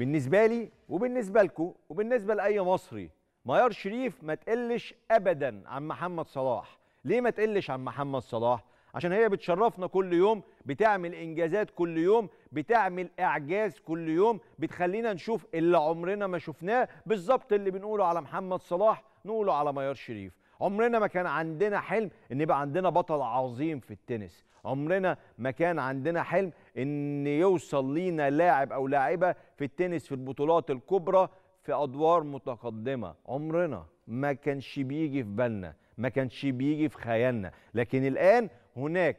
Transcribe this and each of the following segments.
بالنسبه لي وبالنسبه لكم وبالنسبه لاي مصري ميار شريف ما تقلش ابدا عن محمد صلاح ليه ما تقلش عن محمد صلاح عشان هي بتشرفنا كل يوم بتعمل انجازات كل يوم بتعمل اعجاز كل يوم بتخلينا نشوف اللي عمرنا ما شفناه بالظبط اللي بنقوله على محمد صلاح نقوله على ميار شريف عمرنا ما كان عندنا حلم ان يبقى عندنا بطل عظيم في التنس عمرنا ما كان عندنا حلم ان يوصل لينا لاعب او لاعبه في التنس في البطولات الكبرى في ادوار متقدمه عمرنا ما كانش بيجي في بالنا ما كانش بيجي في خيالنا لكن الان هناك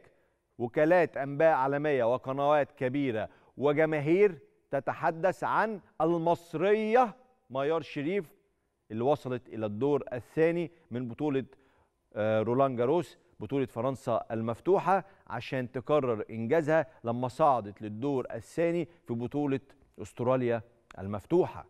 وكالات انباء عالميه وقنوات كبيره وجماهير تتحدث عن المصريه ميار شريف اللي وصلت إلى الدور الثاني من بطولة آه، رولان جاروس بطولة فرنسا المفتوحة عشان تكرر إنجازها لما صعدت للدور الثاني في بطولة أستراليا المفتوحة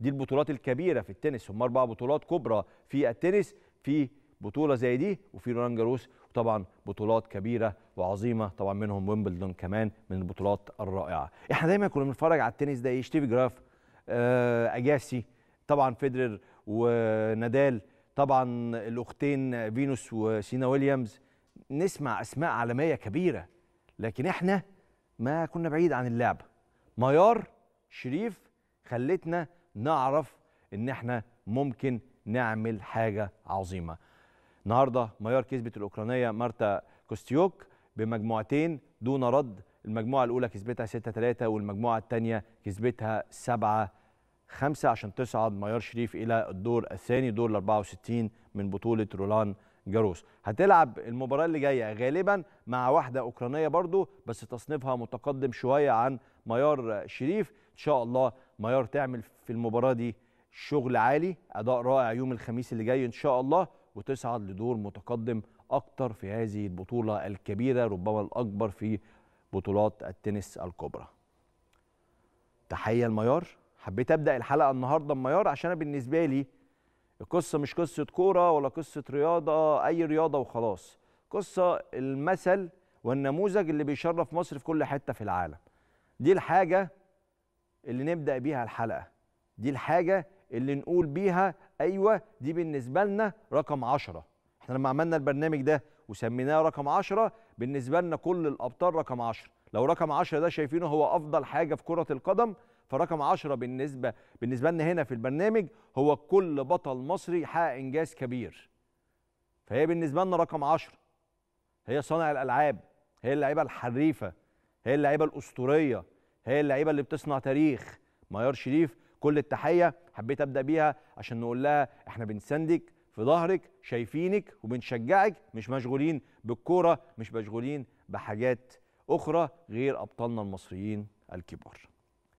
دي البطولات الكبيرة في التنس هم أربع بطولات كبرى في التنس في بطولة زي دي وفي رولان جاروس وطبعا بطولات كبيرة وعظيمة طبعا منهم ويمبلدون كمان من البطولات الرائعة احنا دايما كنا بنتفرج على التنس ده ايه شتيفي جراف آه، اجاسي طبعا فيدرر ونادال طبعا الاختين فينوس وسينا ويليامز نسمع اسماء عالميه كبيره لكن احنا ما كنا بعيد عن اللعبه ميار شريف خلتنا نعرف ان احنا ممكن نعمل حاجه عظيمه النهارده ميار كسبت الاوكرانيه مارتا كوستيوك بمجموعتين دون رد المجموعه الاولى كسبتها 6 3 والمجموعه الثانيه كسبتها 7 خمسة عشان تصعد ميار شريف إلى الدور الثاني دور ال 64 من بطولة رولان جاروس هتلعب المباراة اللي جاية غالبا مع واحدة أوكرانية برضو بس تصنيفها متقدم شوية عن ميار شريف إن شاء الله ميار تعمل في المباراة دي شغل عالي أداء رائع يوم الخميس اللي جاي إن شاء الله وتصعد لدور متقدم أكتر في هذه البطولة الكبيرة ربما الأكبر في بطولات التنس الكبرى تحية الميار حبيت ابدا الحلقه النهارده بميار عشان انا بالنسبه لي القصه مش قصه كوره ولا قصه رياضه اي رياضه وخلاص قصه المثل والنموذج اللي بيشرف مصر في كل حته في العالم دي الحاجه اللي نبدا بيها الحلقه دي الحاجه اللي نقول بيها ايوه دي بالنسبه لنا رقم عشرة احنا لما عملنا البرنامج ده وسميناه رقم عشرة بالنسبه لنا كل الابطال رقم عشرة لو رقم 10 ده شايفينه هو افضل حاجه في كره القدم فرقم 10 بالنسبه بالنسبه لنا هنا في البرنامج هو كل بطل مصري حقق انجاز كبير فهي بالنسبه لنا رقم 10 هي صانع الالعاب هي اللعيبه الحريفه هي اللعيبه الاسطوريه هي اللعيبه اللي بتصنع تاريخ ميار شريف كل التحيه حبيت ابدا بيها عشان نقول لها احنا بنساندك في ظهرك شايفينك وبنشجعك مش مشغولين بالكوره مش مشغولين بحاجات أخرى غير أبطالنا المصريين الكبار